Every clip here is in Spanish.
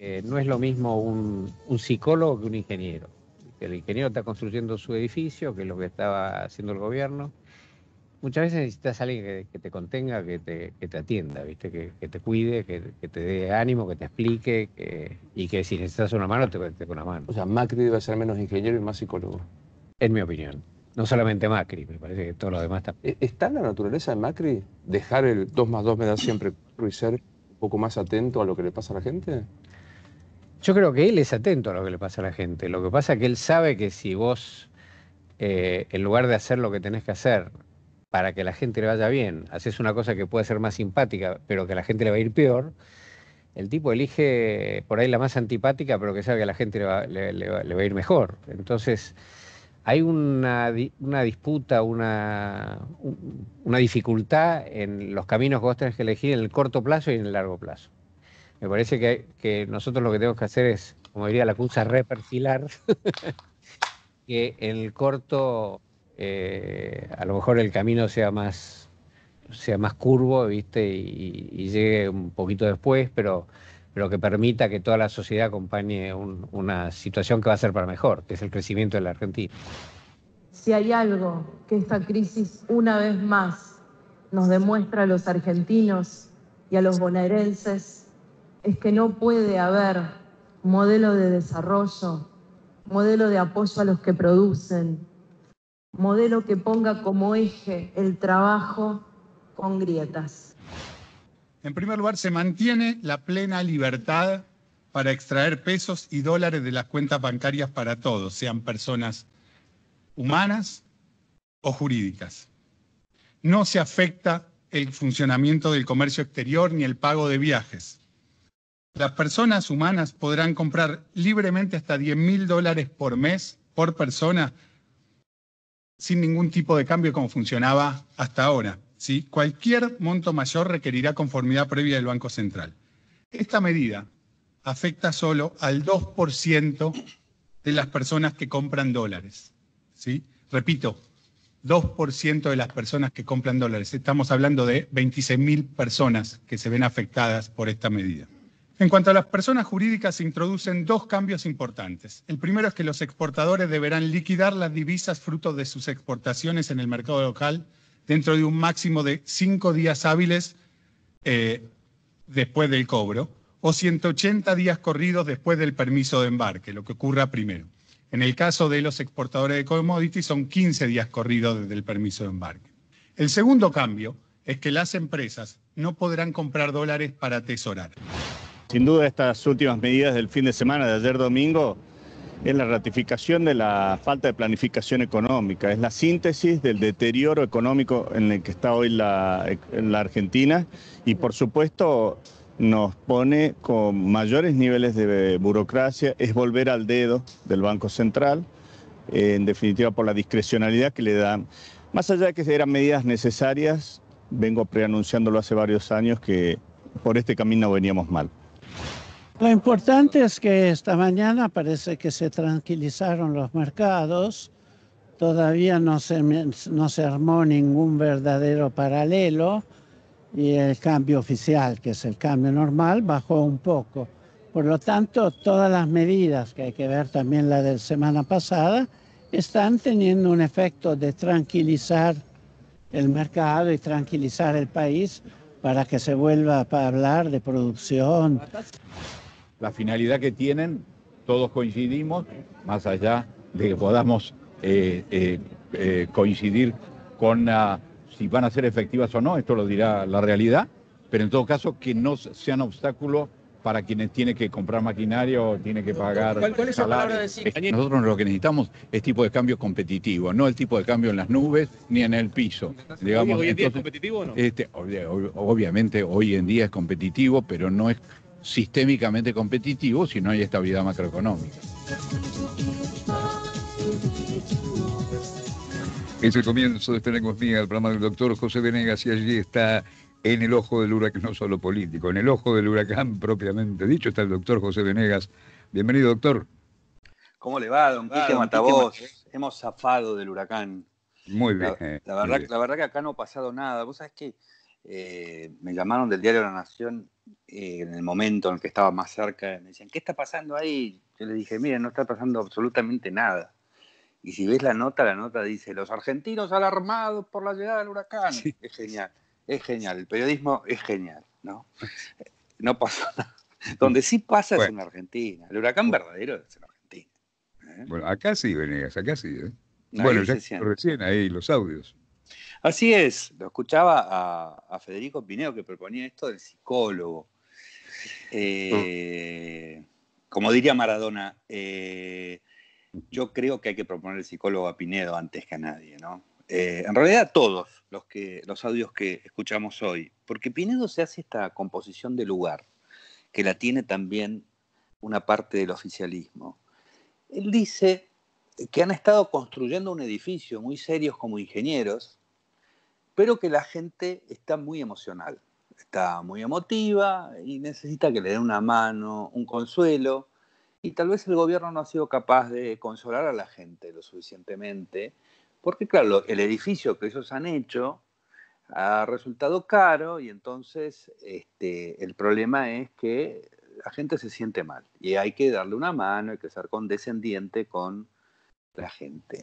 Eh, no es lo mismo un, psicólogo que un ingeniero. El ingeniero está construyendo su edificio, que es lo que estaba haciendo el gobierno. Muchas veces necesitas a alguien que, te contenga, que te, atienda, ¿viste? Que, te cuide, que, te dé ánimo, que te explique y que si necesitas una mano, te con una mano. O sea, Macri debe ser menos ingeniero y más psicólogo. En mi opinión. No solamente Macri, me parece que todo lo demás está. ¿Está en la naturaleza de Macri dejar el 2 más 2 me da siempre, ser un poco más atento a lo que le pasa a la gente? Yo creo que él es atento a lo que le pasa a la gente. Lo que pasa es que él sabe que si vos, eh, en lugar de hacer lo que tenés que hacer para que la gente le vaya bien, haces una cosa que puede ser más simpática, pero que a la gente le va a ir peor, el tipo elige por ahí la más antipática, pero que sabe que a la gente le va, va a ir mejor. Entonces, hay una, una disputa, una, una dificultad en los caminos que vos tenés que elegir en el corto plazo y en el largo plazo. Me parece que, nosotros lo que tenemos que hacer es, como diría la CUSA, reperfilar que en el corto eh, a lo mejor el camino sea más, sea más curvo, ¿viste? Y, llegue un poquito después, pero que permita que toda la sociedad acompañe una situación que va a ser para mejor, que es el crecimiento de la Argentina. Si hay algo que esta crisis una vez más nos demuestra a los argentinos y a los bonaerenses, es que no puede haber modelo de desarrollo, modelo de apoyo a los que producen, modelo que ponga como eje el trabajo con grietas. En primer lugar, se mantiene la plena libertad para extraer pesos y dólares de las cuentas bancarias para todos, sean personas humanas o jurídicas. No se afecta el funcionamiento del comercio exterior ni el pago de viajes. Las personas humanas podrán comprar libremente hasta 10 mil dólares por mes, por persona, sin ningún tipo de cambio como funcionaba hasta ahora. Cualquier monto mayor requerirá conformidad previa del Banco Central. Esta medida afecta solo al 2% de las personas que compran dólares. ¿sí? Repito, 2% de las personas que compran dólares. Estamos hablando de 26.000 personas que se ven afectadas por esta medida. En cuanto a las personas jurídicas, se introducen dos cambios importantes. El primero es que los exportadores deberán liquidar las divisas fruto de sus exportaciones en el mercado local dentro de un máximo de cinco días hábiles eh, después del cobro o 180 días corridos después del permiso de embarque, lo que ocurra primero. En el caso de los exportadores de commodities son 15 días corridos desde el permiso de embarque. El segundo cambio es que las empresas no podrán comprar dólares para atesorar. Sin duda estas últimas medidas del fin de semana de ayer domingo es la ratificación de la falta de planificación económica, es la síntesis del deterioro económico en el que está hoy la, Argentina y por supuesto nos pone con mayores niveles de burocracia, es volver al dedo del Banco Central, en definitiva por la discrecionalidad que le dan. Más allá de que eran medidas necesarias, vengo preanunciándolo hace varios años que por este camino veníamos mal. Lo importante es que esta mañana parece que se tranquilizaron los mercados. Todavía no se, armó ningún verdadero paralelo y el cambio oficial, que es el cambio normal, bajó un poco. Por lo tanto, todas las medidas, que hay que ver también la de semana pasada, están teniendo un efecto de tranquilizar el mercado y tranquilizar el país para que se vuelva a hablar de producción la finalidad que tienen, todos coincidimos, más allá de que podamos eh, eh, eh, coincidir con ah, si van a ser efectivas o no, esto lo dirá la realidad, pero en todo caso que no sean obstáculos para quienes tienen que comprar maquinaria o tienen que pagar ¿Cuál, Nosotros lo que necesitamos es tipo de cambio competitivo, no el tipo de cambio en las nubes ni en el piso. Digamos, ¿Hoy en día es competitivo o no? Este, obviamente hoy en día es competitivo, pero no es sistémicamente competitivo si no hay estabilidad macroeconómica. Es el comienzo de esta lengua el programa del doctor José Venegas, y allí está en el ojo del huracán, no solo político, en el ojo del huracán propiamente dicho está el doctor José Venegas. Bienvenido, doctor. ¿Cómo le va, don Quique Matavos? ¿eh? Hemos zafado del huracán. Muy bien. La, verdad, que acá no ha pasado nada. Vos sabés que eh, me llamaron del diario La Nación eh, en el momento en el que estaba más cerca, me decían, ¿qué está pasando ahí? Yo le dije, mira, no está pasando absolutamente nada. Y si ves la nota, la nota dice, los argentinos alarmados por la llegada del huracán. Es genial, es genial, el periodismo es genial, ¿no? No pasó nada. Donde sí pasa es en Argentina, el huracán verdadero es en Argentina. ¿eh? Bueno, acá sí, Venegas, acá sí. ¿eh? Bueno, recién ahí los audios. Así es, lo escuchaba a, Federico Pinedo que proponía esto del psicólogo. Eh, como diría Maradona, eh, yo creo que hay que proponer el psicólogo a Pinedo antes que a nadie, ¿no? Eh, en realidad todos los, que, los audios que escuchamos hoy, porque Pinedo se hace esta composición de lugar, que la tiene también una parte del oficialismo. Él dice que han estado construyendo un edificio muy serios como ingenieros, pero que la gente está muy emocional, está muy emotiva y necesita que le den una mano, un consuelo, y tal vez el gobierno no ha sido capaz de consolar a la gente lo suficientemente, porque claro, el edificio que ellos han hecho ha resultado caro y entonces este, el problema es que la gente se siente mal y hay que darle una mano, hay que ser condescendiente con la gente,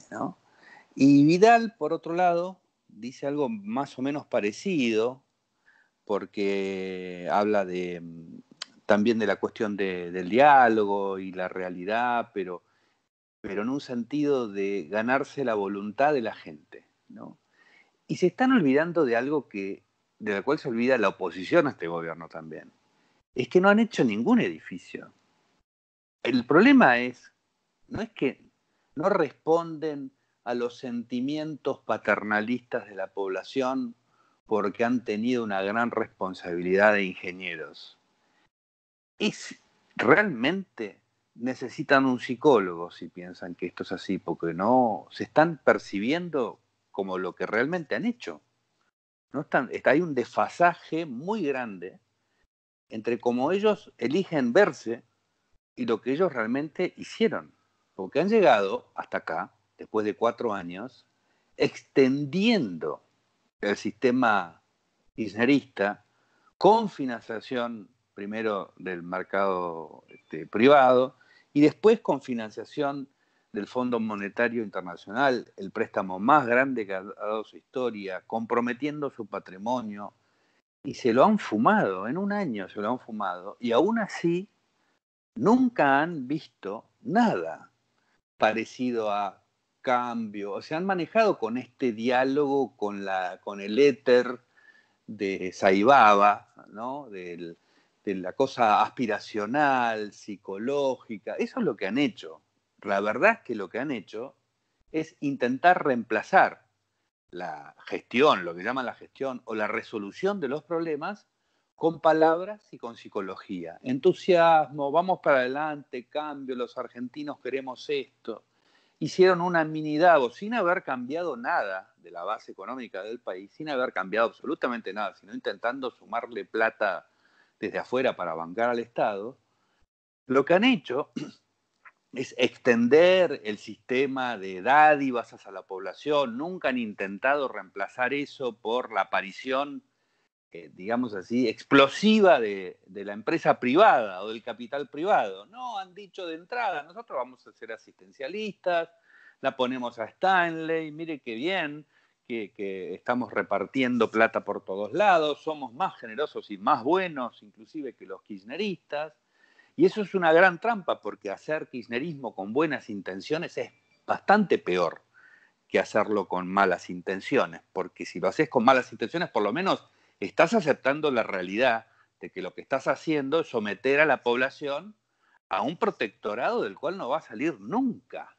Y Vidal, por otro lado, dice algo más o menos parecido, porque habla mm, también de la cuestión del diálogo y la realidad, pero, pero en un sentido de ganarse la voluntad de la gente. Y se están olvidando de algo que, de la cual se olvida la oposición a este gobierno también. Es que no han hecho ningún edificio. El problema es, no es que no responden a los sentimientos paternalistas de la población porque han tenido una gran responsabilidad de ingenieros. Y realmente necesitan un psicólogo si piensan que esto es así, porque no se están percibiendo como lo que realmente han hecho. No están, hay un desfasaje muy grande entre cómo ellos eligen verse y lo que ellos realmente hicieron, porque han llegado hasta acá después de cuatro años, extendiendo el sistema isnerista, con financiación primero del mercado este, privado y después con financiación del Fondo Monetario Internacional, el préstamo más grande que ha dado su historia, comprometiendo su patrimonio, y se lo han fumado, en un año se lo han fumado, y aún así nunca han visto nada parecido a cambio, o se han manejado con este diálogo con, la, con el éter de Saibaba, de la cosa aspiracional, psicológica, eso es lo que han hecho. La verdad es que lo que han hecho es intentar reemplazar la gestión, lo que llaman la gestión o la resolución de los problemas con palabras y con psicología. Entusiasmo, vamos para adelante, cambio, los argentinos queremos esto hicieron una mini sin haber cambiado nada de la base económica del país, sin haber cambiado absolutamente nada, sino intentando sumarle plata desde afuera para bancar al Estado, lo que han hecho es extender el sistema de dádivas a la población, nunca han intentado reemplazar eso por la aparición eh, digamos así, explosiva de, la empresa privada o del capital privado. No, han dicho de entrada, nosotros vamos a ser asistencialistas, la ponemos a Stanley, mire qué bien que, que estamos repartiendo plata por todos lados, somos más generosos y más buenos inclusive que los kirchneristas. Y eso es una gran trampa porque hacer kirchnerismo con buenas intenciones es bastante peor que hacerlo con malas intenciones, porque si lo haces con malas intenciones, por lo menos estás aceptando la realidad de que lo que estás haciendo es someter a la población a un protectorado del cual no va a salir nunca.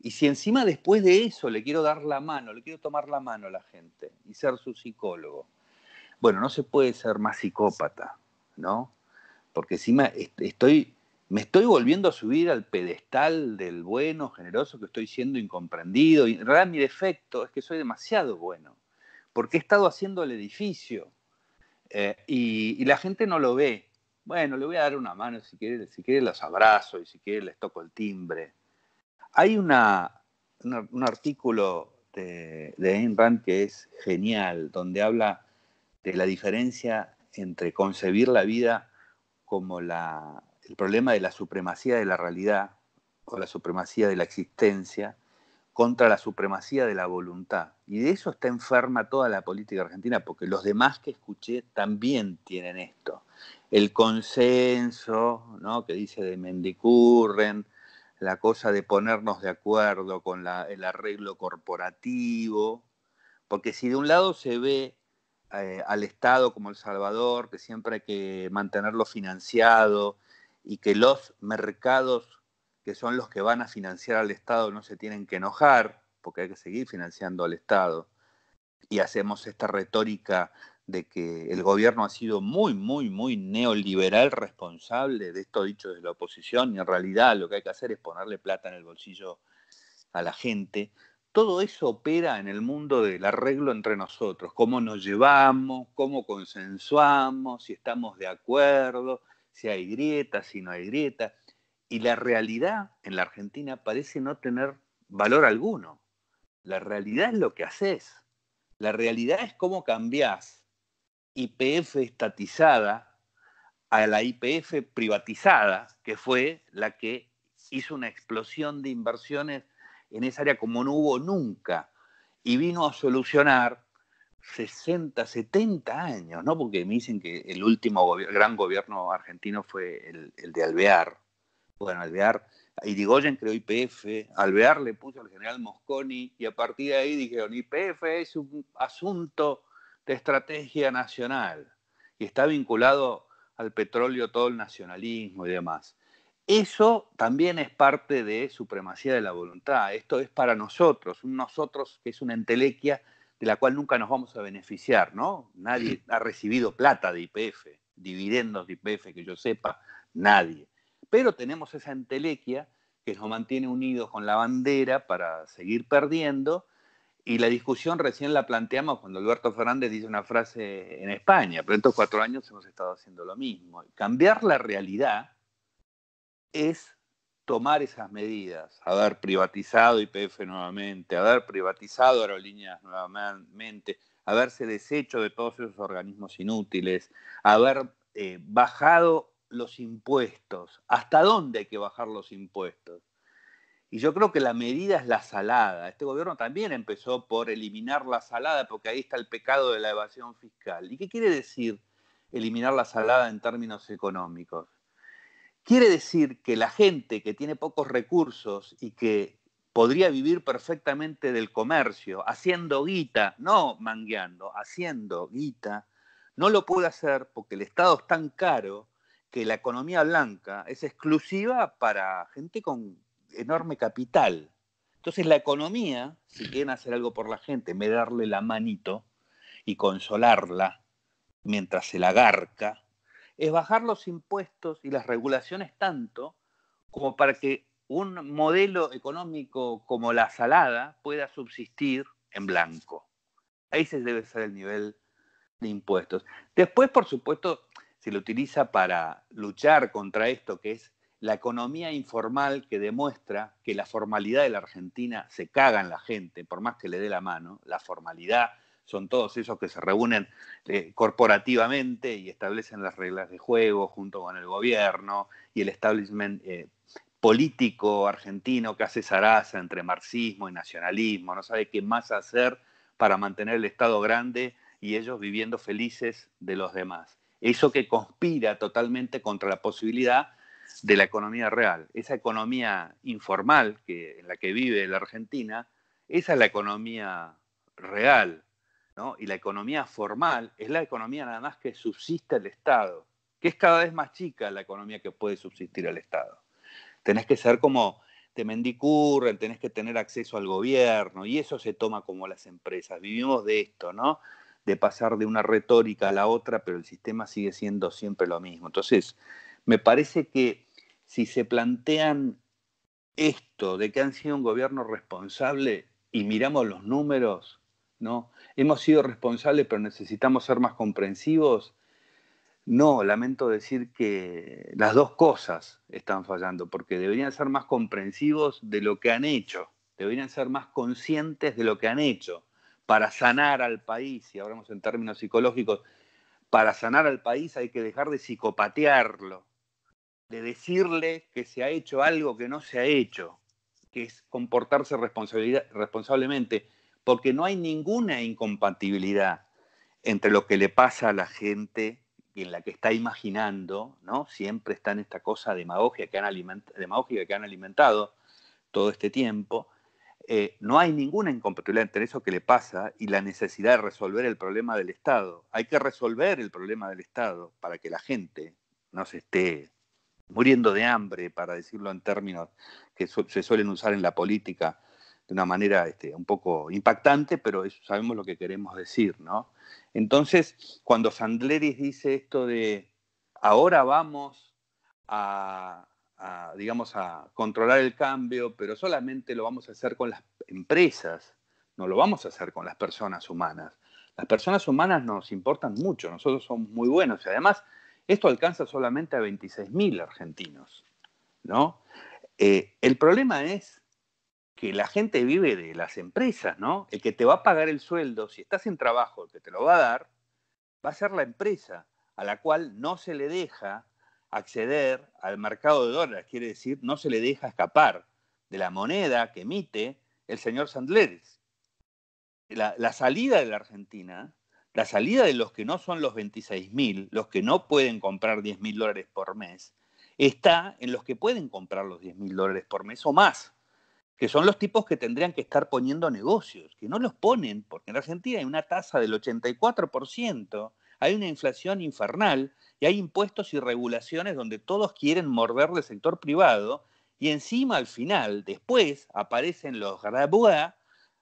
Y si encima después de eso le quiero dar la mano, le quiero tomar la mano a la gente y ser su psicólogo, bueno, no se puede ser más psicópata, ¿no? Porque encima estoy, me estoy volviendo a subir al pedestal del bueno, generoso, que estoy siendo incomprendido. Y en realidad mi defecto es que soy demasiado bueno porque he estado haciendo el edificio eh, y, la gente no lo ve. Bueno, le voy a dar una mano, si quiere, si quiere los abrazo y si quiere les toco el timbre. Hay un artículo de, de Ayn Rand que es genial, donde habla de la diferencia entre concebir la vida como el problema de la supremacía de la realidad o la supremacía de la existencia contra la supremacía de la voluntad. Y de eso está enferma toda la política argentina, porque los demás que escuché también tienen esto. El consenso, ¿no? que dice de Mendicurren, la cosa de ponernos de acuerdo con el arreglo corporativo, porque si de un lado se ve eh, al Estado como El Salvador, que siempre hay que mantenerlo financiado y que los mercados que son los que van a financiar al Estado, no se tienen que enojar, porque hay que seguir financiando al Estado. Y hacemos esta retórica de que el gobierno ha sido muy, muy, muy neoliberal responsable de esto dicho desde la oposición y en realidad lo que hay que hacer es ponerle plata en el bolsillo a la gente. Todo eso opera en el mundo del arreglo entre nosotros, cómo nos llevamos, cómo consensuamos, si estamos de acuerdo, si hay grietas, si no hay grietas. Y la realidad en la Argentina parece no tener valor alguno. La realidad es lo que haces. La realidad es cómo cambiás IPF estatizada a la IPF privatizada, que fue la que hizo una explosión de inversiones en esa área como no hubo nunca y vino a solucionar 60, 70 años, ¿no? Porque me dicen que el último gran gobierno argentino fue el de Alvear, bueno, Alvear, Irigoyen creó IPF, Alvear le puso al general Mosconi y a partir de ahí dijeron, IPF es un asunto de estrategia nacional y está vinculado al petróleo todo el nacionalismo y demás. Eso también es parte de supremacía de la voluntad. Esto es para nosotros, nosotros que es una entelequia de la cual nunca nos vamos a beneficiar, ¿no? Nadie ha recibido plata de IPF, dividendos de IPF que yo sepa, nadie. Pero tenemos esa entelequia que nos mantiene unidos con la bandera para seguir perdiendo. Y la discusión recién la planteamos cuando Alberto Fernández dice una frase en España, pero estos cuatro años hemos estado haciendo lo mismo. Cambiar la realidad es tomar esas medidas, haber privatizado IPF nuevamente, haber privatizado aerolíneas nuevamente, haberse deshecho de todos esos organismos inútiles, haber eh, bajado los impuestos, hasta dónde hay que bajar los impuestos. Y yo creo que la medida es la salada. Este gobierno también empezó por eliminar la salada, porque ahí está el pecado de la evasión fiscal. ¿Y qué quiere decir eliminar la salada en términos económicos? Quiere decir que la gente que tiene pocos recursos y que podría vivir perfectamente del comercio, haciendo guita, no mangueando, haciendo guita, no lo puede hacer porque el Estado es tan caro que la economía blanca es exclusiva para gente con enorme capital. Entonces la economía, si quieren hacer algo por la gente, me darle la manito y consolarla mientras se la garca, es bajar los impuestos y las regulaciones tanto como para que un modelo económico como la salada pueda subsistir en blanco. Ahí se debe ser el nivel de impuestos. Después, por supuesto, se lo utiliza para luchar contra esto que es la economía informal que demuestra que la formalidad de la Argentina se caga en la gente, por más que le dé la mano, la formalidad son todos esos que se reúnen eh, corporativamente y establecen las reglas de juego junto con el gobierno y el establishment eh, político argentino que hace zaraza entre marxismo y nacionalismo, no sabe qué más hacer para mantener el Estado grande y ellos viviendo felices de los demás eso que conspira totalmente contra la posibilidad de la economía real. Esa economía informal que, en la que vive la Argentina, esa es la economía real, ¿no? Y la economía formal es la economía nada más que subsiste el Estado, que es cada vez más chica la economía que puede subsistir al Estado. Tenés que ser como te mendicurren, tenés que tener acceso al gobierno, y eso se toma como las empresas. Vivimos de esto, ¿no? de pasar de una retórica a la otra, pero el sistema sigue siendo siempre lo mismo. Entonces, me parece que si se plantean esto de que han sido un gobierno responsable y miramos los números, ¿no? Hemos sido responsables, pero necesitamos ser más comprensivos. No, lamento decir que las dos cosas están fallando, porque deberían ser más comprensivos de lo que han hecho, deberían ser más conscientes de lo que han hecho para sanar al país, y hablamos en términos psicológicos, para sanar al país hay que dejar de psicopatearlo, de decirle que se ha hecho algo que no se ha hecho, que es comportarse responsablemente, porque no hay ninguna incompatibilidad entre lo que le pasa a la gente y en la que está imaginando, ¿no? Siempre está en esta cosa demagógica que que han alimentado todo este tiempo, eh, no hay ninguna incompatibilidad entre eso que le pasa y la necesidad de resolver el problema del Estado. Hay que resolver el problema del Estado para que la gente no se esté muriendo de hambre, para decirlo en términos que se suelen usar en la política de una manera este, un poco impactante, pero sabemos lo que queremos decir, ¿no? Entonces, cuando Sandleris dice esto de ahora vamos a, digamos, a controlar el cambio, pero solamente lo vamos a hacer con las empresas, no lo vamos a hacer con las personas humanas. Las personas humanas nos importan mucho, nosotros somos muy buenos y además esto alcanza solamente a 26.000 argentinos, ¿no? Eh, el problema es que la gente vive de las empresas, ¿no? El que te va a pagar el sueldo, si estás en trabajo, el que te lo va a dar, va a ser la empresa a la cual no se le deja acceder al mercado de dólares, quiere decir, no se le deja escapar de la moneda que emite el señor Sandleres. La, salida de la Argentina, la salida de los que no son los 26.000, los que no pueden comprar 10.000 dólares por mes, está en los que pueden comprar los 10.000 dólares por mes o más, que son los tipos que tendrían que estar poniendo negocios, que no los ponen, porque en Argentina hay una tasa del 84% hay una inflación infernal y hay impuestos y regulaciones donde todos quieren morder del sector privado y encima al final, después, aparecen los Grabois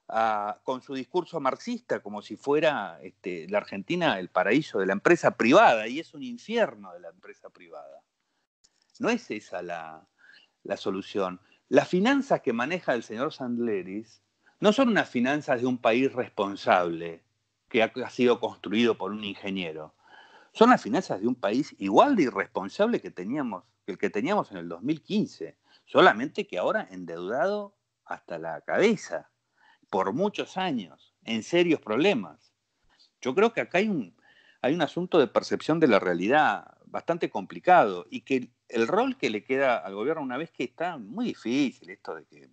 ah, con su discurso marxista como si fuera este, la Argentina el paraíso de la empresa privada y es un infierno de la empresa privada. No es esa la, la solución. Las finanzas que maneja el señor Sandleris no son unas finanzas de un país responsable, que ha, sido construido por un ingeniero, son las finanzas de un país igual de irresponsable que teníamos, el que teníamos en el 2015, solamente que ahora endeudado hasta la cabeza, por muchos años, en serios problemas. Yo creo que acá hay un, hay un asunto de percepción de la realidad bastante complicado y que el rol que le queda al gobierno una vez que está muy difícil esto de que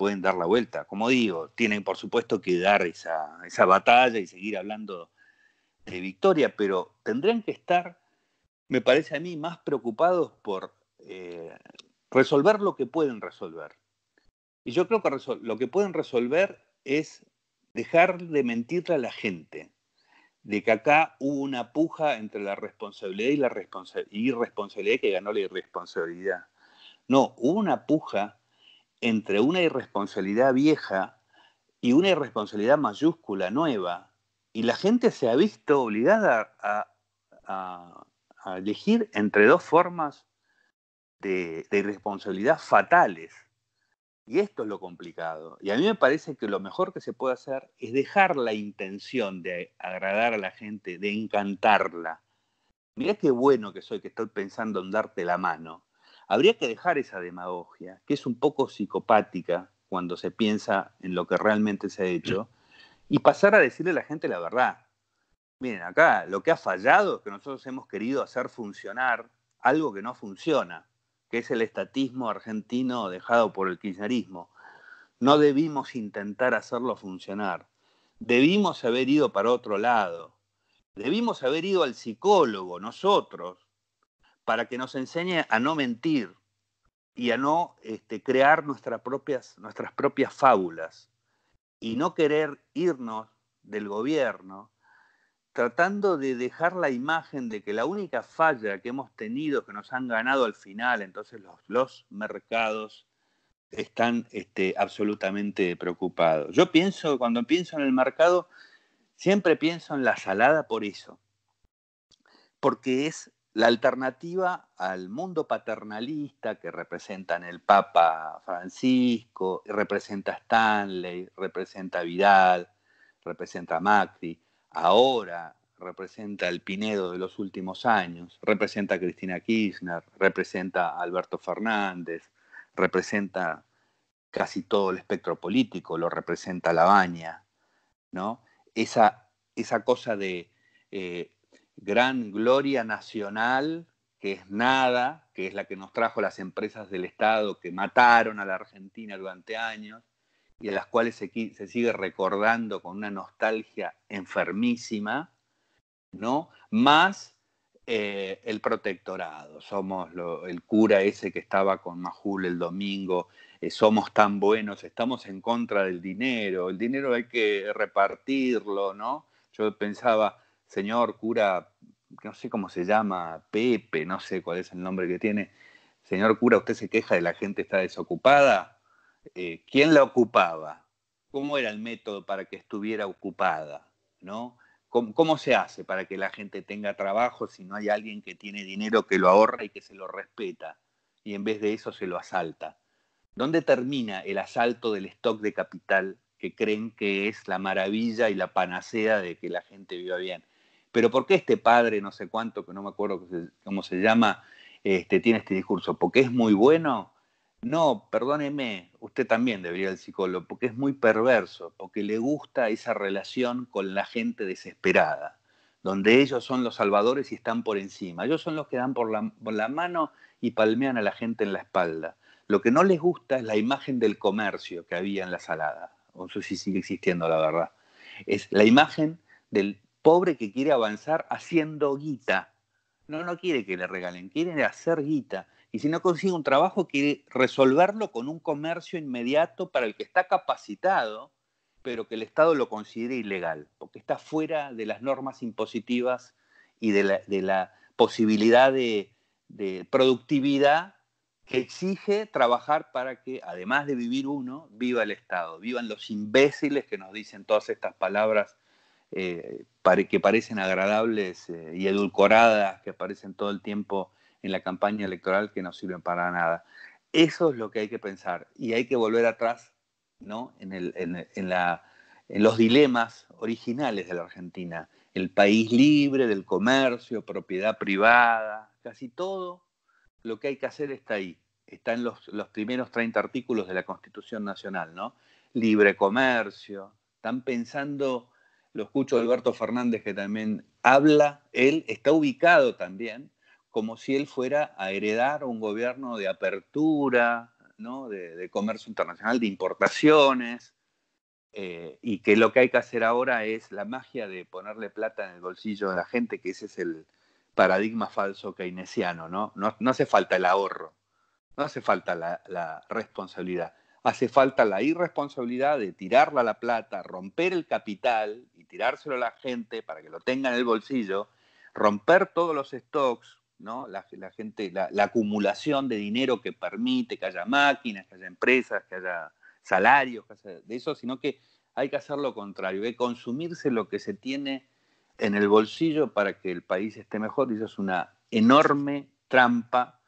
pueden dar la vuelta. Como digo, tienen por supuesto que dar esa, batalla y seguir hablando de victoria, pero tendrían que estar, me parece a mí, más preocupados por eh, resolver lo que pueden resolver. Y yo creo que lo que pueden resolver es dejar de mentirle a la gente, de que acá hubo una puja entre la responsabilidad y la irresponsabilidad que ganó la irresponsabilidad. No, hubo una puja entre una irresponsabilidad vieja y una irresponsabilidad mayúscula nueva. Y la gente se ha visto obligada a, elegir entre dos formas de, de, irresponsabilidad fatales. Y esto es lo complicado. Y a mí me parece que lo mejor que se puede hacer es dejar la intención de agradar a la gente, de encantarla. Mirá qué bueno que soy, que estoy pensando en darte la mano. Habría que dejar esa demagogia, que es un poco psicopática cuando se piensa en lo que realmente se ha hecho, y pasar a decirle a la gente la verdad. Miren, acá lo que ha fallado es que nosotros hemos querido hacer funcionar algo que no funciona, que es el estatismo argentino dejado por el kirchnerismo. No debimos intentar hacerlo funcionar. Debimos haber ido para otro lado. Debimos haber ido al psicólogo nosotros para que nos enseñe a no mentir y a no este, crear nuestras propias, nuestras propias fábulas y no querer irnos del gobierno tratando de dejar la imagen de que la única falla que hemos tenido, que nos han ganado al final, entonces los, los mercados están este, absolutamente preocupados. Yo pienso, cuando pienso en el mercado, siempre pienso en la salada por eso, porque es la alternativa al mundo paternalista que representan el Papa Francisco, representa Stanley, representa Vidal, representa Macri, ahora representa el Pinedo de los últimos años, representa a Cristina Kirchner, representa a Alberto Fernández, representa casi todo el espectro político, lo representa baña ¿no? Esa, esa cosa de eh, gran gloria nacional, que es nada, que es la que nos trajo las empresas del Estado que mataron a la Argentina durante años y a las cuales se, sigue recordando con una nostalgia enfermísima, ¿no? Más eh, el protectorado, somos el cura ese que estaba con Majul el domingo, eh, somos tan buenos, estamos en contra del dinero, el dinero hay que repartirlo, ¿no? Yo pensaba, señor cura, no sé cómo se llama, Pepe, no sé cuál es el nombre que tiene, señor cura, usted se queja de la gente está desocupada, eh, ¿quién la ocupaba? ¿Cómo era el método para que estuviera ocupada? ¿No? ¿Cómo, ¿Cómo, se hace para que la gente tenga trabajo si no hay alguien que tiene dinero que lo ahorra y que se lo respeta y en vez de eso se lo asalta? ¿Dónde termina el asalto del stock de capital que creen que es la maravilla y la panacea de que la gente viva bien? Pero ¿por qué este padre, no sé cuánto, que no me acuerdo cómo se llama, este, tiene este discurso? ¿Porque es muy bueno? No, perdóneme, usted también debería el psicólogo, porque es muy perverso, porque le gusta esa relación con la gente desesperada, donde ellos son los salvadores y están por encima. Ellos son los que dan por la, por la mano y palmean a la gente en la espalda. Lo que no les gusta es la imagen del comercio que había en la salada, o no sé si sigue existiendo, la verdad. Es la imagen del pobre que quiere avanzar haciendo guita. No, no quiere que le regalen, quiere hacer guita. Y si no consigue un trabajo, quiere resolverlo con un comercio inmediato para el que está capacitado, pero que el Estado lo considere ilegal, porque está fuera de las normas impositivas y de la, posibilidad de productividad que exige trabajar para que, además de vivir uno, viva el Estado, vivan los imbéciles que nos dicen todas estas palabras eh, que parecen agradables eh, y edulcoradas, que aparecen todo el tiempo en la campaña electoral que no sirven para nada. Eso es lo que hay que pensar y hay que volver atrás ¿no? en, los dilemas originales de la Argentina. El país libre del comercio, propiedad privada, casi todo lo que hay que hacer está ahí. Está en los, primeros 30 artículos de la Constitución Nacional, ¿no? Libre comercio. Están pensando lo escucho Alberto Fernández que también habla, él está ubicado también como si él fuera a heredar un gobierno de apertura, ¿no? de, comercio internacional, de importaciones, eh, y que lo que hay que hacer ahora es la magia de ponerle plata en el bolsillo de la gente, que ese es el paradigma falso keynesiano, ¿no? No, hace falta el ahorro, no hace falta la responsabilidad hace falta la irresponsabilidad de tirarla a la plata, romper el capital y tirárselo a la gente para que lo tenga en el bolsillo, romper todos los stocks, ¿no? la, gente, la, acumulación de dinero que permite que haya máquinas, que haya empresas, que haya salarios, de eso, sino que hay que hacer lo contrario, hay que consumirse lo que se tiene en el bolsillo para que el país esté mejor, y eso es una enorme trampa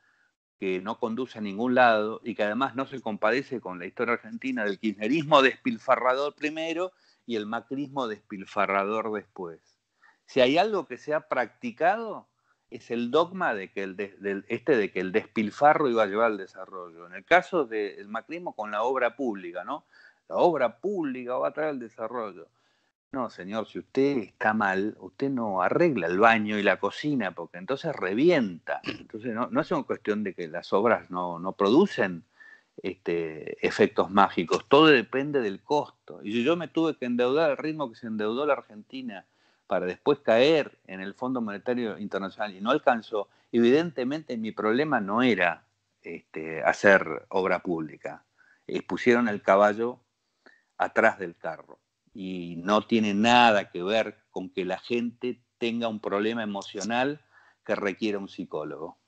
que no conduce a ningún lado y que además no se compadece con la historia argentina del kirchnerismo despilfarrador primero y el macrismo despilfarrador después. Si hay algo que se ha practicado es el dogma de que el este de que el despilfarro iba a llevar al desarrollo. En el caso del macrismo con la obra pública, ¿no? La obra pública va a traer el desarrollo. No, señor, si usted está mal, usted no arregla el baño y la cocina, porque entonces revienta. Entonces no, es una cuestión de que las obras no, producen este, efectos mágicos, todo depende del costo. Y si yo me tuve que endeudar al ritmo que se endeudó la Argentina para después caer en el Fondo Monetario Internacional y no alcanzó, evidentemente mi problema no era este, hacer obra pública. pusieron el caballo atrás del carro y no tiene nada que ver con que la gente tenga un problema emocional que requiera un psicólogo.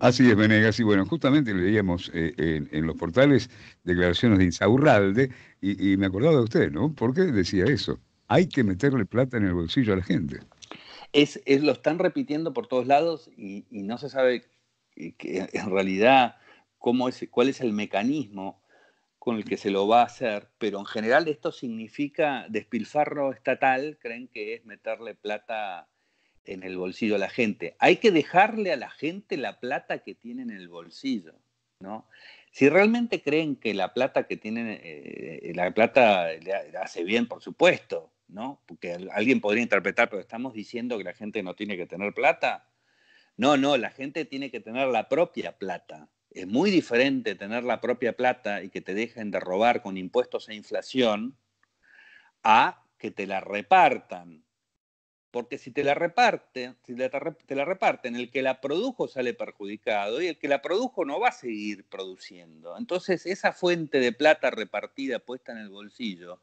Así es, Venegas. Y bueno, justamente leíamos eh, en, los portales declaraciones de Insaurralde y, me acordaba de usted, ¿no? ¿Por qué decía eso? Hay que meterle plata en el bolsillo a la gente. Es, lo están repitiendo por todos lados y, no se sabe eh, en realidad cómo es, cuál es el mecanismo con el que se lo va a hacer, pero en general esto significa despilfarro estatal, creen que es meterle plata en el bolsillo a la gente. Hay que dejarle a la gente la plata que tiene en el bolsillo, ¿no? Si realmente creen que la plata que tienen, eh, eh, la plata le hace bien, por supuesto, ¿no? Porque alguien podría interpretar, pero estamos diciendo que la gente no tiene que tener plata. No, no, la gente tiene que tener la propia plata, es muy diferente tener la propia plata y que te dejen de robar con impuestos e inflación a que te la repartan. Porque si te la reparten, te la el que la produjo sale perjudicado y el que la produjo no va a seguir produciendo. Entonces, esa fuente de plata repartida, puesta en el bolsillo,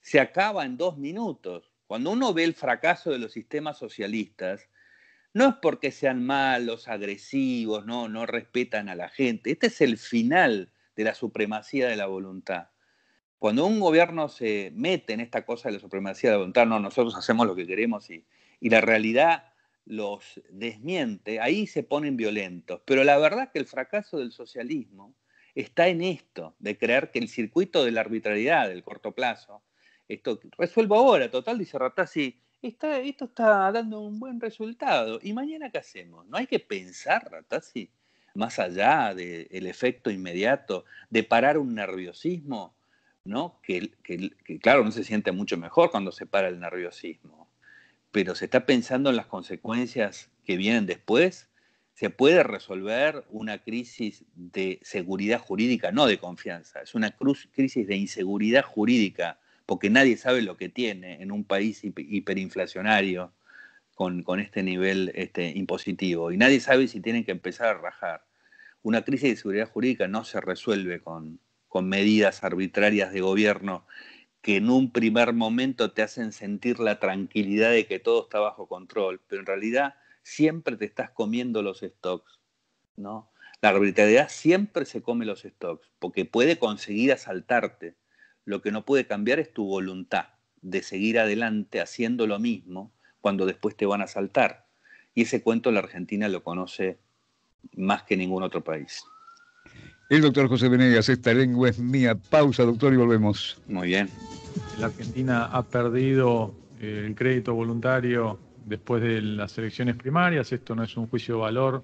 se acaba en dos minutos. Cuando uno ve el fracaso de los sistemas socialistas, no es porque sean malos, agresivos, no, no respetan a la gente. Este es el final de la supremacía de la voluntad. Cuando un gobierno se mete en esta cosa de la supremacía de la voluntad, no, nosotros hacemos lo que queremos y, la realidad los desmiente, ahí se ponen violentos. Pero la verdad que el fracaso del socialismo está en esto, de creer que el circuito de la arbitrariedad del corto plazo, esto resuelvo ahora, total, dice Ratazzi, esto está dando un buen resultado. ¿Y mañana qué hacemos? No hay que pensar, Ratazzi, más allá del efecto inmediato, de parar un nerviosismo, Que, claro, no se siente mucho mejor cuando se para el nerviosismo, pero se está pensando en las consecuencias que vienen después. Se puede resolver una crisis de seguridad jurídica, no de confianza, es una crisis de inseguridad jurídica porque nadie sabe lo que tiene en un país hiperinflacionario con, este nivel este, impositivo y nadie sabe si tienen que empezar a rajar. Una crisis de seguridad jurídica no se resuelve con, con medidas arbitrarias de gobierno que en un primer momento te hacen sentir la tranquilidad de que todo está bajo control, pero en realidad siempre te estás comiendo los stocks, ¿no? La arbitrariedad siempre se come los stocks, porque puede conseguir asaltarte. Lo que no puede cambiar es tu voluntad de seguir adelante haciendo lo mismo cuando después te van a saltar. Y ese cuento la Argentina lo conoce más que ningún otro país. El doctor José Venegas, esta lengua es mía. Pausa, doctor, y volvemos. Muy bien. La Argentina ha perdido eh, el crédito voluntario después de las elecciones primarias. Esto no es un juicio de valor,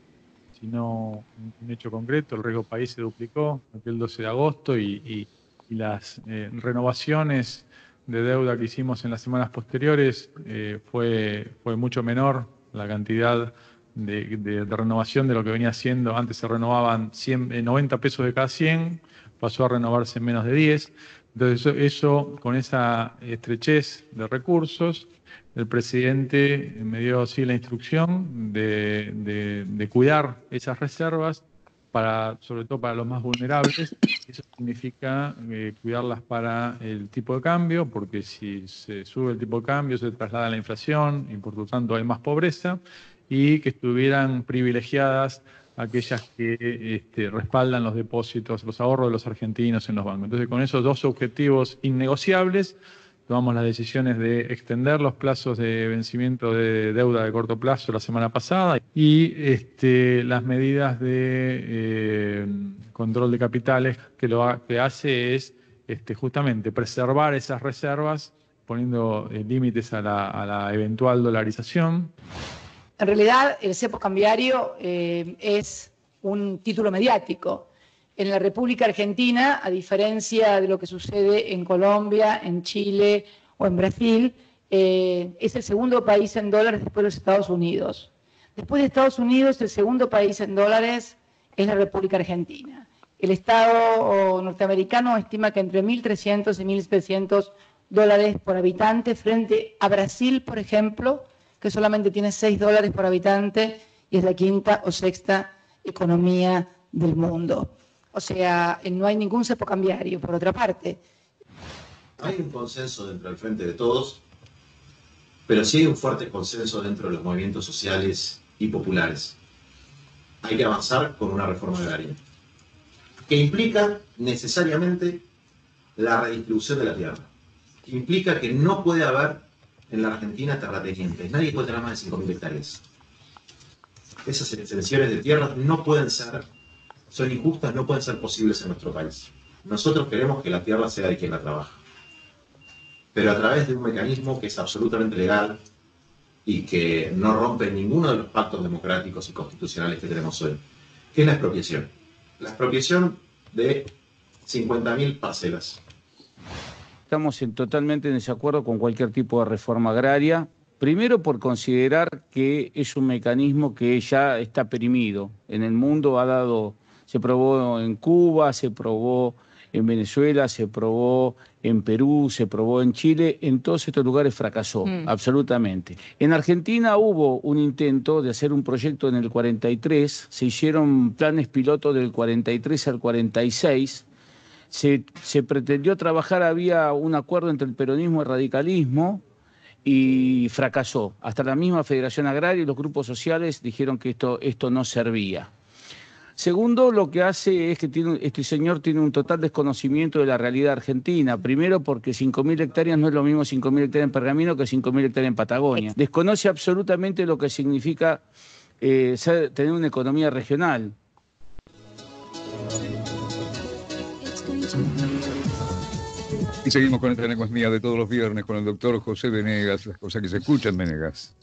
sino un hecho concreto. El riesgo país se duplicó aquel 12 de agosto y y las eh, renovaciones de deuda que hicimos en las semanas posteriores eh, fue, fue mucho menor la cantidad de, renovación de lo que venía haciendo Antes se renovaban 90 eh, pesos de cada 100, pasó a renovarse en menos de 10. Entonces eso, con esa estrechez de recursos, el presidente me dio así la instrucción de, de cuidar esas reservas sobre todo para los más vulnerables. Eso significa eh, cuidarlas para el tipo de cambio, porque si se sube el tipo de cambio se traslada la inflación y por lo tanto hay más pobreza, y que estuvieran privilegiadas aquellas que este, respaldan los depósitos, los ahorros de los argentinos en los bancos. Entonces, con esos dos objetivos innegociables, tomamos las decisiones de extender los plazos de vencimiento de deuda de corto plazo la semana pasada y este, las medidas de eh, control de capitales que lo que hace es este, justamente preservar esas reservas poniendo eh, límites a la, eventual dolarización. En realidad el cepo cambiario eh, es un título mediático en la República Argentina, a diferencia de lo que sucede en Colombia, en Chile o en Brasil, eh, es el segundo país en dólares después de los Estados Unidos. Después de Estados Unidos, el segundo país en dólares es la República Argentina. El Estado norteamericano estima que entre 1.300 y 1.700 dólares por habitante frente a Brasil, por ejemplo, que solamente tiene 6 dólares por habitante y es la quinta o sexta economía del mundo. O sea, no hay ningún cepo cambiario, por otra parte. Hay un consenso dentro del Frente de Todos, pero sí hay un fuerte consenso dentro de los movimientos sociales y populares. Hay que avanzar con una reforma agraria, que implica necesariamente la redistribución de la tierra. implica que no puede haber en la Argentina terratenientes. Nadie puede tener más de 5.000 hectáreas. Esas extensiones de tierras no pueden ser son injustas, no pueden ser posibles en nuestro país. Nosotros queremos que la tierra sea de quien la trabaja. Pero a través de un mecanismo que es absolutamente legal y que no rompe ninguno de los pactos democráticos y constitucionales que tenemos hoy, que es la expropiación. La expropiación de 50.000 parcelas. Estamos totalmente en desacuerdo con cualquier tipo de reforma agraria. Primero por considerar que es un mecanismo que ya está perimido. En el mundo ha dado se probó en Cuba, se probó en Venezuela, se probó en Perú, se probó en Chile, en todos estos lugares fracasó, mm. absolutamente. En Argentina hubo un intento de hacer un proyecto en el 43, se hicieron planes piloto del 43 al 46, se, pretendió trabajar, había un acuerdo entre el peronismo y el radicalismo, y fracasó. Hasta la misma Federación Agraria y los grupos sociales dijeron que esto, esto no servía. Segundo, lo que hace es que tiene, este señor tiene un total desconocimiento de la realidad argentina. Primero, porque 5.000 hectáreas no es lo mismo 5.000 hectáreas en Pergamino que 5.000 hectáreas en Patagonia. Desconoce absolutamente lo que significa eh, tener una economía regional. Y seguimos con esta mía de todos los viernes con el doctor José Venegas, las cosas que se escuchan, Venegas.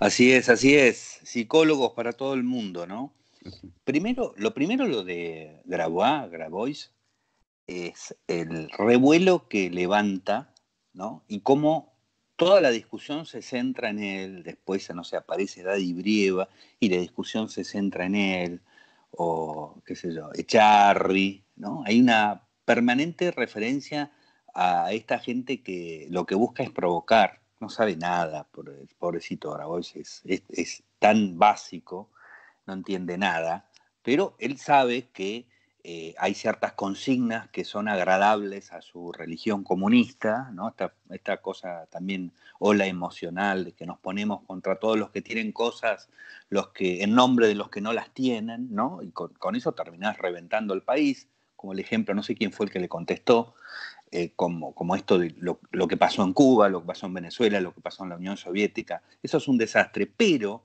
Así es, así es. Psicólogos para todo el mundo, ¿no? Primero, lo primero lo de Grabois, es el revuelo que levanta, ¿no? Y cómo toda la discusión se centra en él, después, no aparece Daddy Brieva y la discusión se centra en él, o qué sé yo, Echarri, ¿no? Hay una permanente referencia a esta gente que lo que busca es provocar, no sabe nada, por el pobrecito Grabois es tan básico no entiende nada, pero él sabe que eh, hay ciertas consignas que son agradables a su religión comunista, ¿no? Esta, esta, cosa también, ola emocional, de que nos ponemos contra todos los que tienen cosas, los que, en nombre de los que no las tienen, Y con, eso terminás reventando el país, como el ejemplo, no sé quién fue el que le contestó, eh, como, como, esto de lo, lo que pasó en Cuba, lo que pasó en Venezuela, lo que pasó en la Unión Soviética, eso es un desastre, pero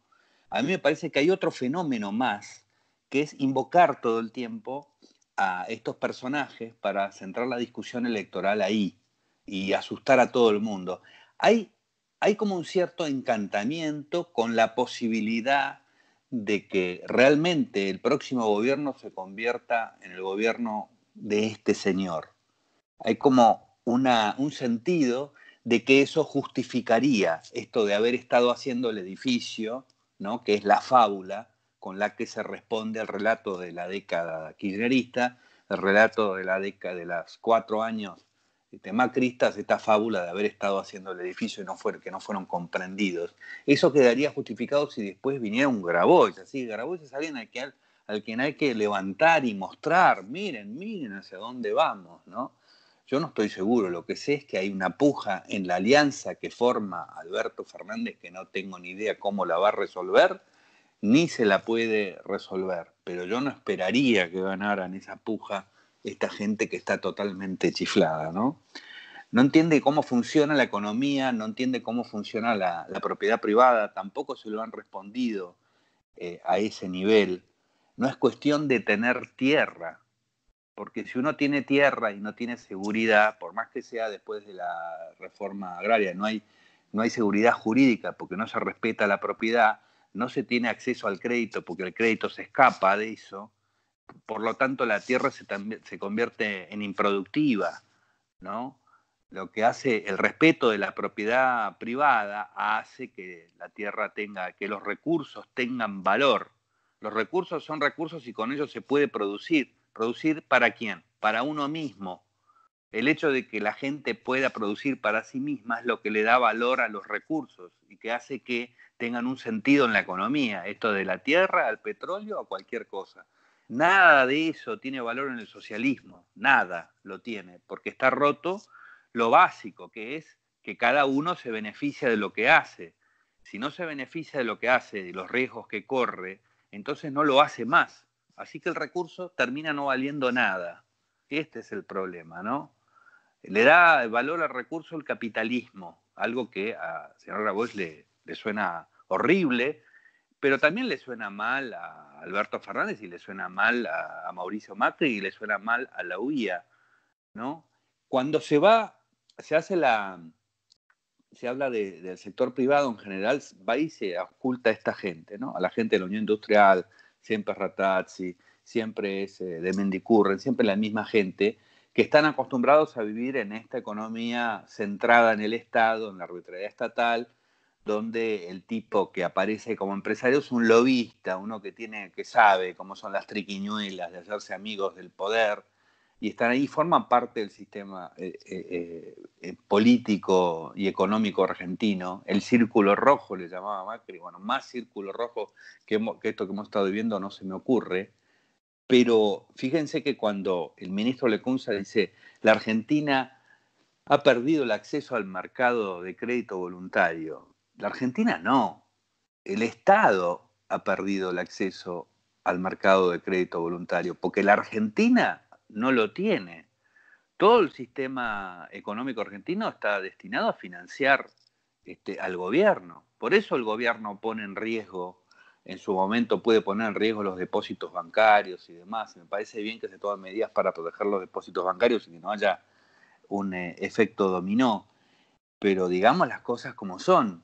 a mí me parece que hay otro fenómeno más, que es invocar todo el tiempo a estos personajes para centrar la discusión electoral ahí y asustar a todo el mundo. Hay, hay como un cierto encantamiento con la posibilidad de que realmente el próximo gobierno se convierta en el gobierno de este señor. Hay como una, un sentido de que eso justificaría esto de haber estado haciendo el edificio que es la fábula con la que se responde al relato de la década kirchnerista, el relato de la década de los cuatro años de macristas, esta fábula de haber estado haciendo el edificio y no que no fueron comprendidos. Eso quedaría justificado si después viniera un Grabois, así Grabois es alguien al que, quien hay que levantar y mostrar, miren, miren hacia dónde vamos, ¿no? Yo no estoy seguro, lo que sé es que hay una puja en la alianza que forma Alberto Fernández que no tengo ni idea cómo la va a resolver, ni se la puede resolver, pero yo no esperaría que ganaran esa puja esta gente que está totalmente chiflada, ¿no? entiende cómo funciona la economía, no entiende cómo funciona la, propiedad privada, tampoco se lo han respondido eh, a ese nivel. No es cuestión de tener tierra, porque si uno tiene tierra y no tiene seguridad, por más que sea después de la reforma agraria, no hay, no hay seguridad jurídica porque no se respeta la propiedad, no se tiene acceso al crédito porque el crédito se escapa de eso, por lo tanto la tierra se, se convierte en improductiva, ¿no? Lo que hace el respeto de la propiedad privada hace que la tierra tenga, que los recursos tengan valor. Los recursos son recursos y con ellos se puede producir ¿Producir para quién? Para uno mismo. El hecho de que la gente pueda producir para sí misma es lo que le da valor a los recursos y que hace que tengan un sentido en la economía, esto de la tierra, al petróleo, a cualquier cosa. Nada de eso tiene valor en el socialismo, nada lo tiene, porque está roto lo básico, que es que cada uno se beneficia de lo que hace. Si no se beneficia de lo que hace, de los riesgos que corre, entonces no lo hace más. Así que el recurso termina no valiendo nada. Este es el problema, ¿no? Le da valor al recurso el capitalismo, algo que a señora Grabois le, suena horrible, pero también le suena mal a Alberto Fernández y le suena mal a, Mauricio Macri y le suena mal a la UIA, ¿no? Cuando se va, se hace la, se habla del sector privado en general, va y se oculta a esta gente, ¿no? A la gente de la Unión Industrial, siempre es Ratazzi, siempre es eh, de Mendicurren, siempre la misma gente, que están acostumbrados a vivir en esta economía centrada en el Estado, en la arbitrariedad estatal, donde el tipo que aparece como empresario es un lobista, uno que tiene, que sabe cómo son las triquiñuelas de hacerse amigos del poder, y están ahí, forman parte del sistema eh, eh, eh, político y económico argentino. El círculo rojo le llamaba Macri, bueno, más círculo rojo que, que esto que hemos estado viviendo no se me ocurre. Pero fíjense que cuando el ministro Lecunza dice, la Argentina ha perdido el acceso al mercado de crédito voluntario, la Argentina no, el Estado ha perdido el acceso al mercado de crédito voluntario, porque la Argentina no lo tiene. Todo el sistema económico argentino está destinado a financiar este, al gobierno. Por eso el gobierno pone en riesgo, en su momento puede poner en riesgo los depósitos bancarios y demás. Me parece bien que se tomen medidas para proteger los depósitos bancarios y que no haya un eh, efecto dominó. Pero digamos las cosas como son.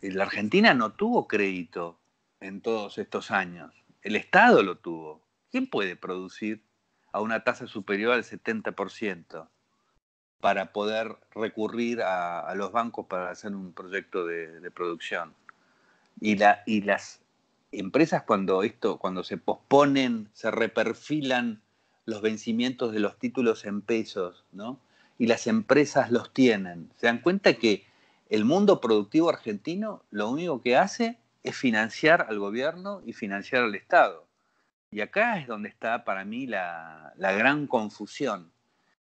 Eh, la Argentina no tuvo crédito en todos estos años. El Estado lo tuvo. ¿Quién puede producir a una tasa superior al 70% para poder recurrir a, los bancos para hacer un proyecto de, producción. Y, y las empresas cuando esto, cuando se posponen, se reperfilan los vencimientos de los títulos en pesos, ¿no? Y las empresas los tienen. Se dan cuenta que el mundo productivo argentino lo único que hace es financiar al gobierno y financiar al Estado. Y acá es donde está para mí la, la gran confusión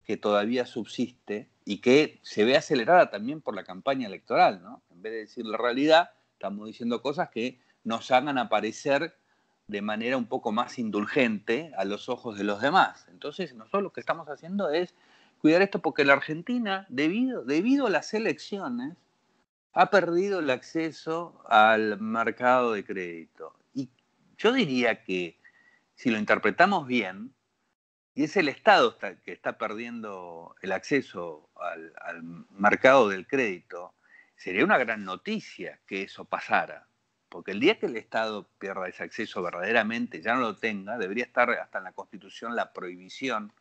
que todavía subsiste y que se ve acelerada también por la campaña electoral, ¿no? En vez de decir la realidad, estamos diciendo cosas que nos hagan aparecer de manera un poco más indulgente a los ojos de los demás. Entonces, nosotros lo que estamos haciendo es cuidar esto porque la Argentina, debido, debido a las elecciones, ha perdido el acceso al mercado de crédito. Y yo diría que si lo interpretamos bien, y es el Estado que está perdiendo el acceso al, mercado del crédito, sería una gran noticia que eso pasara. Porque el día que el Estado pierda ese acceso verdaderamente, ya no lo tenga, debería estar hasta en la Constitución la prohibición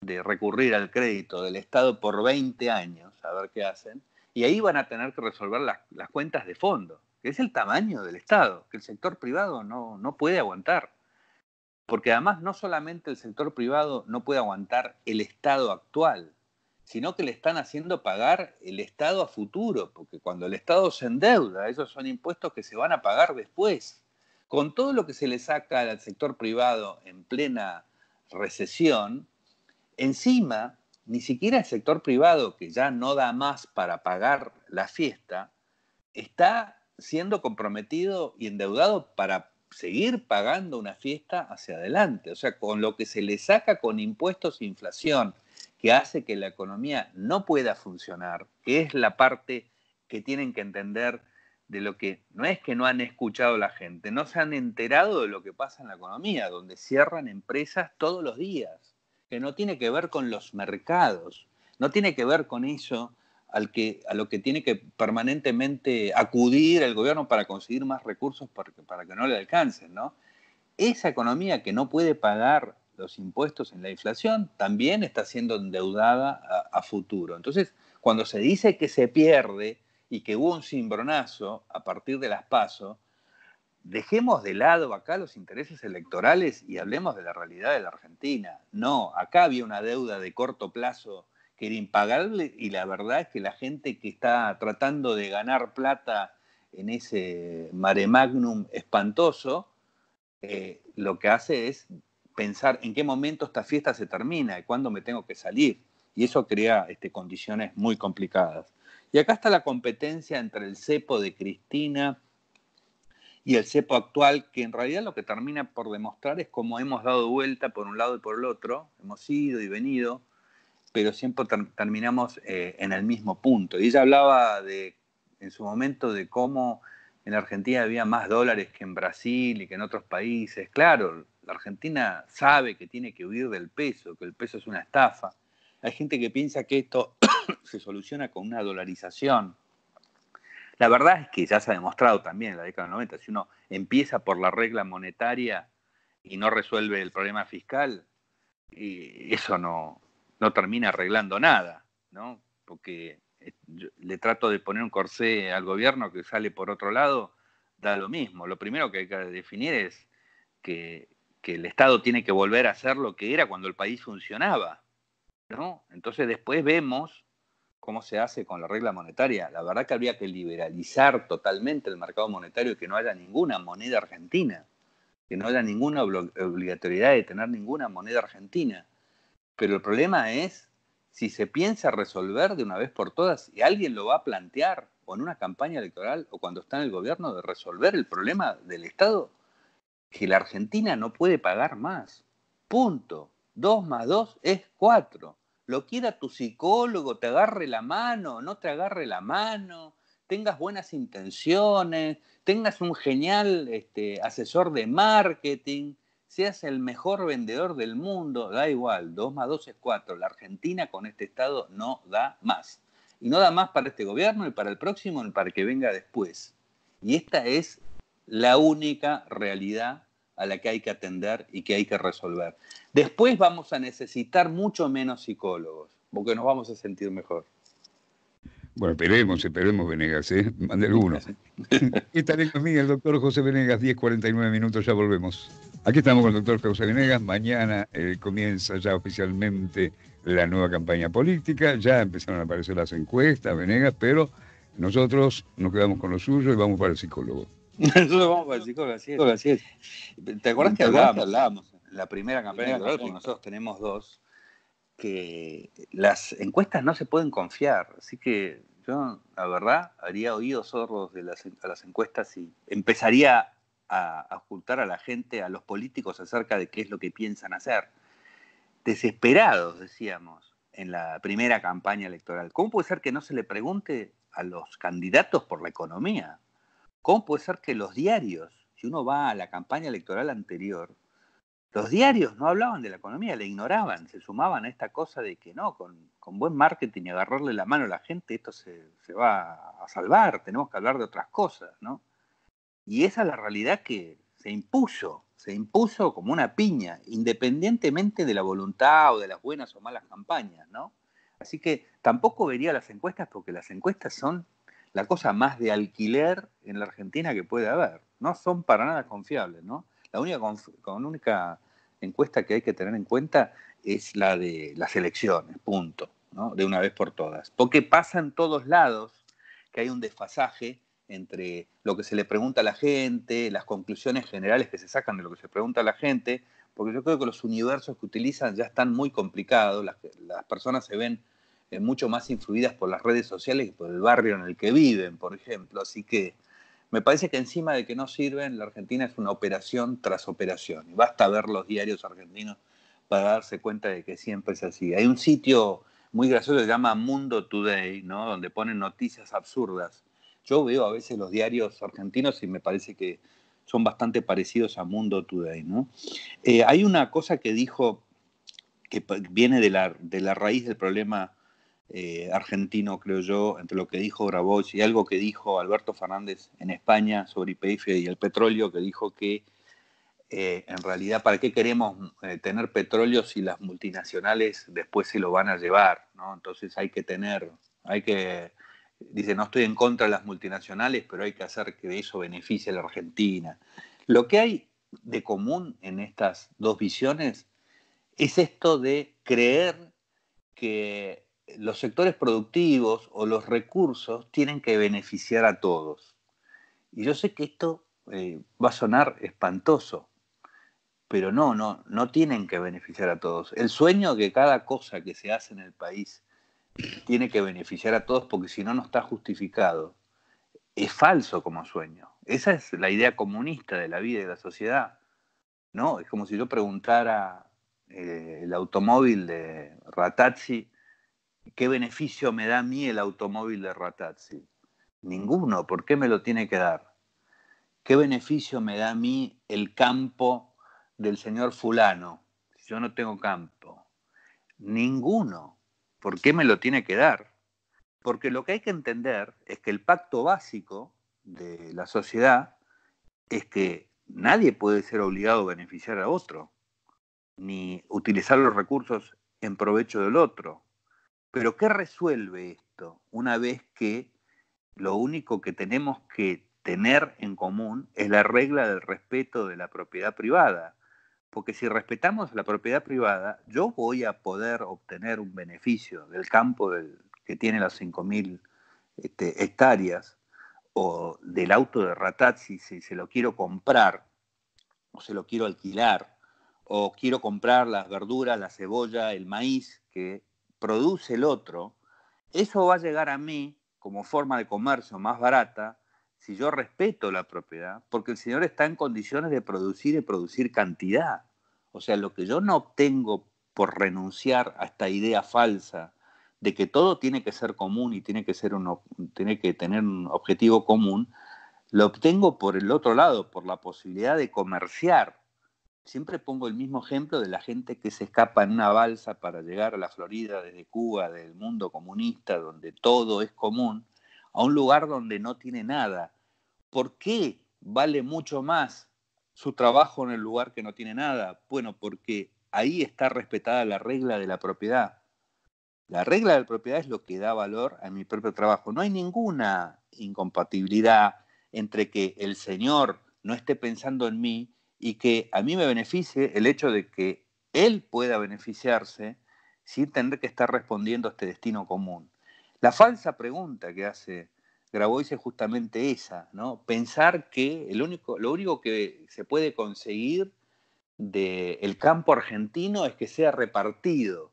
de recurrir al crédito del Estado por 20 años, a ver qué hacen, y ahí van a tener que resolver las, cuentas de fondo, que es el tamaño del Estado, que el sector privado no puede aguantar porque además no solamente el sector privado no puede aguantar el estado actual, sino que le están haciendo pagar el Estado a futuro, porque cuando el Estado se endeuda, esos son impuestos que se van a pagar después. Con todo lo que se le saca al sector privado en plena recesión, encima, ni siquiera el sector privado, que ya no da más para pagar la fiesta, está siendo comprometido y endeudado para seguir pagando una fiesta hacia adelante. O sea, con lo que se le saca con impuestos e inflación, que hace que la economía no pueda funcionar, que es la parte que tienen que entender de lo que no es que no han escuchado la gente, no se han enterado de lo que pasa en la economía, donde cierran empresas todos los días, que no tiene que ver con los mercados, no tiene que ver con eso al que, a lo que tiene que permanentemente acudir el gobierno para conseguir más recursos para que, para que no le alcancen, ¿no? Esa economía que no puede pagar los impuestos en la inflación también está siendo endeudada a, futuro. Entonces, cuando se dice que se pierde y que hubo un cimbronazo a partir de las pasos, dejemos de lado acá los intereses electorales y hablemos de la realidad de la Argentina. No, acá había una deuda de corto plazo que era impagable y la verdad es que la gente que está tratando de ganar plata en ese mare magnum espantoso, eh, lo que hace es pensar en qué momento esta fiesta se termina y cuándo me tengo que salir. Y eso crea este, condiciones muy complicadas. Y acá está la competencia entre el cepo de Cristina y el cepo actual, que en realidad lo que termina por demostrar es cómo hemos dado vuelta por un lado y por el otro, hemos ido y venido, pero siempre terminamos eh, en el mismo punto. Y ella hablaba de, en su momento de cómo en Argentina había más dólares que en Brasil y que en otros países. Claro, la Argentina sabe que tiene que huir del peso, que el peso es una estafa. Hay gente que piensa que esto se soluciona con una dolarización. La verdad es que ya se ha demostrado también en la década del 90, si uno empieza por la regla monetaria y no resuelve el problema fiscal, y eso no, no termina arreglando nada, ¿no? Porque eh, le trato de poner un corsé al gobierno que sale por otro lado, da lo mismo. Lo primero que hay que definir es que, el Estado tiene que volver a ser lo que era cuando el país funcionaba, ¿no? Entonces después vemos cómo se hace con la regla monetaria. La verdad que habría que liberalizar totalmente el mercado monetario y que no haya ninguna moneda argentina, que no haya ninguna obligatoriedad de tener ninguna moneda argentina. Pero el problema es si se piensa resolver de una vez por todas, y alguien lo va a plantear, o en una campaña electoral, o cuando está en el gobierno, de resolver el problema del Estado, que la Argentina no puede pagar más. Punto. Dos más dos es cuatro. Lo quiera tu psicólogo, te agarre la mano, no te agarre la mano, tengas buenas intenciones, tengas un genial este, asesor de marketing, seas el mejor vendedor del mundo, da igual, 2 más 2 es 4. La Argentina con este Estado no da más. Y no da más para este gobierno y para el próximo y para que venga después. Y esta es la única realidad a la que hay que atender y que hay que resolver. Después vamos a necesitar mucho menos psicólogos, porque nos vamos a sentir mejor. Bueno, esperemos, esperemos, Venegas, ¿eh? Mande algunos. tal el doctor José Venegas, 10.49 minutos, ya volvemos. Aquí estamos con el doctor José Venegas. Mañana eh, comienza ya oficialmente la nueva campaña política. Ya empezaron a aparecer las encuestas, Venegas, pero nosotros nos quedamos con lo suyo y vamos para el psicólogo. nosotros vamos para el psicólogo, así es. ¿Te acuerdas que hablábamos? hablábamos? La primera campaña nosotros tenemos dos, que las encuestas no se pueden confiar. Así que yo, la verdad, haría oídos sordos de las, a las encuestas y empezaría a, ocultar a la gente, a los políticos acerca de qué es lo que piensan hacer. Desesperados, decíamos, en la primera campaña electoral. ¿Cómo puede ser que no se le pregunte a los candidatos por la economía? ¿Cómo puede ser que los diarios, si uno va a la campaña electoral anterior, los diarios no hablaban de la economía, le ignoraban, se sumaban a esta cosa de que no, con, buen marketing y agarrarle la mano a la gente, esto se, se, va a salvar, tenemos que hablar de otras cosas, ¿no? Y esa es la realidad que se impuso, se impuso como una piña, independientemente de la voluntad o de las buenas o malas campañas, ¿no? Así que tampoco vería las encuestas porque las encuestas son la cosa más de alquiler en la Argentina que puede haber. No son para nada confiables, ¿no? La única, única encuesta que hay que tener en cuenta es la de las elecciones, punto, De una vez por todas. Porque pasa en todos lados que hay un desfasaje entre lo que se le pregunta a la gente, las conclusiones generales que se sacan de lo que se pregunta a la gente, porque yo creo que los universos que utilizan ya están muy complicados, las, personas se ven eh, mucho más influidas por las redes sociales que por el barrio en el que viven, por ejemplo. Así que me parece que encima de que no sirven, la Argentina es una operación tras operación. Y basta ver los diarios argentinos para darse cuenta de que siempre es así. Hay un sitio muy gracioso que se llama Mundo Today, donde ponen noticias absurdas yo veo a veces los diarios argentinos y me parece que son bastante parecidos a Mundo Today, ¿no? Eh, hay una cosa que dijo que viene de la, de la raíz del problema eh, argentino, creo yo, entre lo que dijo Grabois y algo que dijo Alberto Fernández en España sobre IPF y el petróleo, que dijo que eh, en realidad, ¿para qué queremos tener petróleo si las multinacionales después se lo van a llevar? ¿no? Entonces hay que tener, hay que dice, no estoy en contra de las multinacionales, pero hay que hacer que de eso beneficie a la Argentina. Lo que hay de común en estas dos visiones es esto de creer que los sectores productivos o los recursos tienen que beneficiar a todos. Y yo sé que esto eh, va a sonar espantoso, pero no, no, no tienen que beneficiar a todos. El sueño de que cada cosa que se hace en el país tiene que beneficiar a todos porque si no, no está justificado. Es falso como sueño. Esa es la idea comunista de la vida y de la sociedad. ¿no? Es como si yo preguntara eh, el automóvil de Ratazzi, ¿qué beneficio me da a mí el automóvil de Ratazzi? Ninguno, ¿por qué me lo tiene que dar? ¿Qué beneficio me da a mí el campo del señor fulano? Si yo no tengo campo. Ninguno. ¿Por qué me lo tiene que dar? Porque lo que hay que entender es que el pacto básico de la sociedad es que nadie puede ser obligado a beneficiar a otro, ni utilizar los recursos en provecho del otro. Pero ¿qué resuelve esto una vez que lo único que tenemos que tener en común es la regla del respeto de la propiedad privada? Porque si respetamos la propiedad privada, yo voy a poder obtener un beneficio del campo que tiene las 5.000 este, hectáreas o del auto de Ratazzi si se lo quiero comprar o se lo quiero alquilar o quiero comprar las verduras, la cebolla, el maíz que produce el otro, eso va a llegar a mí como forma de comercio más barata si yo respeto la propiedad, porque el señor está en condiciones de producir y producir cantidad. O sea, lo que yo no obtengo por renunciar a esta idea falsa de que todo tiene que ser común y tiene que, ser que tener un objetivo común, lo obtengo por el otro lado, por la posibilidad de comerciar. Siempre pongo el mismo ejemplo de la gente que se escapa en una balsa para llegar a la Florida desde Cuba, del mundo comunista, donde todo es común, a un lugar donde no tiene nada. ¿Por qué vale mucho más su trabajo en el lugar que no tiene nada? Bueno, porque ahí está respetada la regla de la propiedad. La regla de la propiedad es lo que da valor a mi propio trabajo. No hay ninguna incompatibilidad entre que el Señor no esté pensando en mí y que a mí me beneficie el hecho de que Él pueda beneficiarse sin tener que estar respondiendo a este destino común. La falsa pregunta que hace Grabois es justamente esa, ¿no? Pensar que el único, lo único que se puede conseguir del campo argentino es que sea repartido.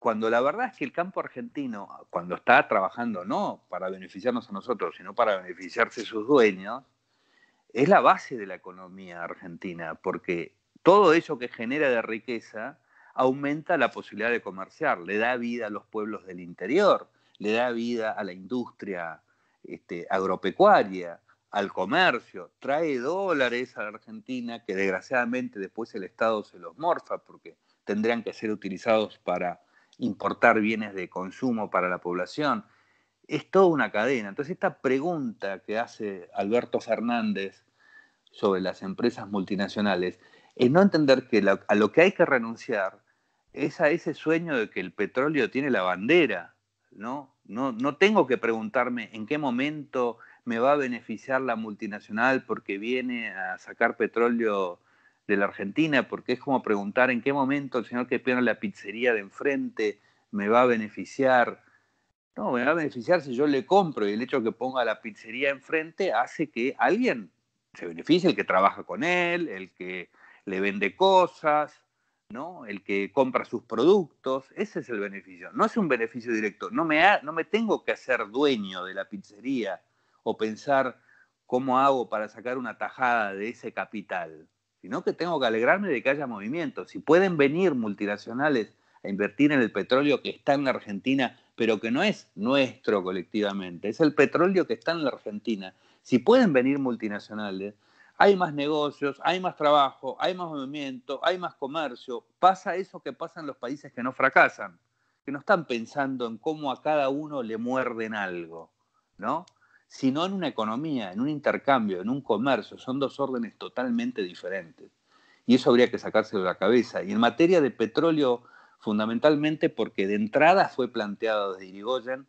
Cuando la verdad es que el campo argentino, cuando está trabajando no para beneficiarnos a nosotros, sino para beneficiarse sus dueños, es la base de la economía argentina, porque todo eso que genera de riqueza aumenta la posibilidad de comerciar, le da vida a los pueblos del interior, le da vida a la industria este, agropecuaria, al comercio, trae dólares a la Argentina que desgraciadamente después el Estado se los morfa porque tendrían que ser utilizados para importar bienes de consumo para la población. Es toda una cadena. Entonces esta pregunta que hace Alberto Fernández sobre las empresas multinacionales es no entender que a lo que hay que renunciar es ese sueño de que el petróleo tiene la bandera, ¿no? No, tengo que preguntarme en qué momento me va a beneficiar la multinacional porque viene a sacar petróleo de la Argentina, porque es como preguntar en qué momento el señor que pierde la pizzería de enfrente me va a beneficiar. No, me va a beneficiar si yo le compro y el hecho que ponga la pizzería enfrente hace que alguien se beneficie, el que trabaja con él, el que le vende cosas, el que compra sus productos, ese es el beneficio. No es un beneficio directo. No me, no me tengo que hacer dueño de la pizzería o pensar cómo hago para sacar una tajada de ese capital, sino que tengo que alegrarme de que haya movimiento. Si pueden venir multinacionales a invertir en el petróleo que está en la Argentina, pero que no es nuestro colectivamente, es el petróleo que está en la Argentina. Si pueden venir multinacionales, hay más negocios, hay más trabajo, hay más movimiento, hay más comercio. Pasa eso que pasa en los países que no fracasan, que no están pensando en cómo a cada uno le muerden algo, ¿no? Sino en una economía, en un intercambio, en un comercio. Son dos órdenes totalmente diferentes. Y eso habría que sacárselo de la cabeza. Y en materia de petróleo, fundamentalmente porque de entrada fue planteado desde Irigoyen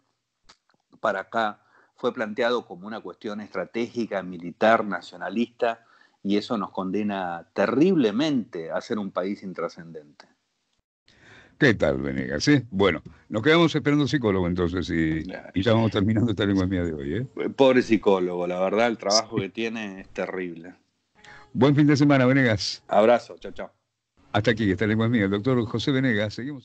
para acá fue planteado como una cuestión estratégica, militar, nacionalista, y eso nos condena terriblemente a ser un país intrascendente. ¿Qué tal, Venegas? Bueno, nos quedamos esperando psicólogo entonces y, ya vamos terminando esta lengua mía de hoy. ¿eh? Eh, pobre psicólogo, la verdad, el trabajo que tiene es terrible. Buen fin de semana, Venegas. Abrazo, chao, chao. Hasta aquí, esta lengua mía, el doctor José Venegas. Seguimos.